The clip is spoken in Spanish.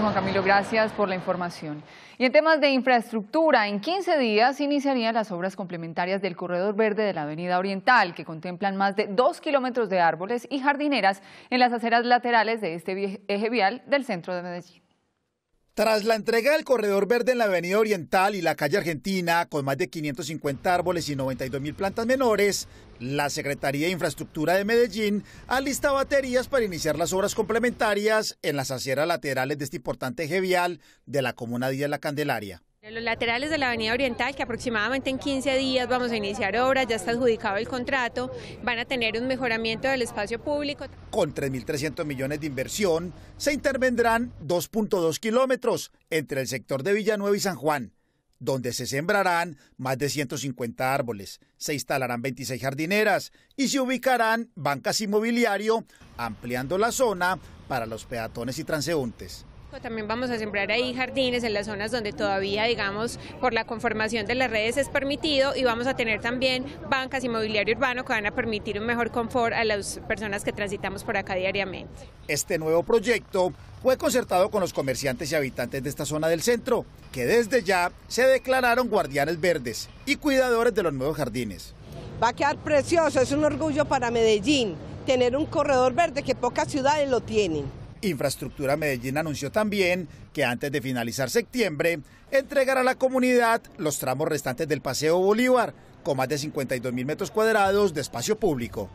Juan Camilo, gracias por la información. Y en temas de infraestructura, en 15 días iniciarían las obras complementarias del Corredor Verde de la Avenida Oriental, que contemplan más de 2 kilómetros de árboles y jardineras en las aceras laterales de este eje vial del centro de Medellín. Tras la entrega del corredor verde en la Avenida Oriental y la calle Argentina, con más de 550 árboles y 92.000 plantas menores, la Secretaría de Infraestructura de Medellín alista baterías para iniciar las obras complementarias en las aceras laterales de este importante eje de la Comuna de la Candelaria los laterales de la Avenida Oriental, que aproximadamente en 15 días vamos a iniciar obras, ya está adjudicado el contrato, van a tener un mejoramiento del espacio público. Con 3.300 millones de inversión, se intervendrán 2.2 kilómetros entre el sector de Villanueva y San Juan, donde se sembrarán más de 150 árboles, se instalarán 26 jardineras y se ubicarán bancas inmobiliario, ampliando la zona para los peatones y transeúntes. También vamos a sembrar ahí jardines en las zonas donde todavía, digamos, por la conformación de las redes es permitido y vamos a tener también bancas y mobiliario urbano que van a permitir un mejor confort a las personas que transitamos por acá diariamente. Este nuevo proyecto fue concertado con los comerciantes y habitantes de esta zona del centro, que desde ya se declararon guardianes verdes y cuidadores de los nuevos jardines. Va a quedar precioso, es un orgullo para Medellín tener un corredor verde que pocas ciudades lo tienen. Infraestructura Medellín anunció también que antes de finalizar septiembre entregará a la comunidad los tramos restantes del Paseo Bolívar, con más de 52 mil metros cuadrados de espacio público.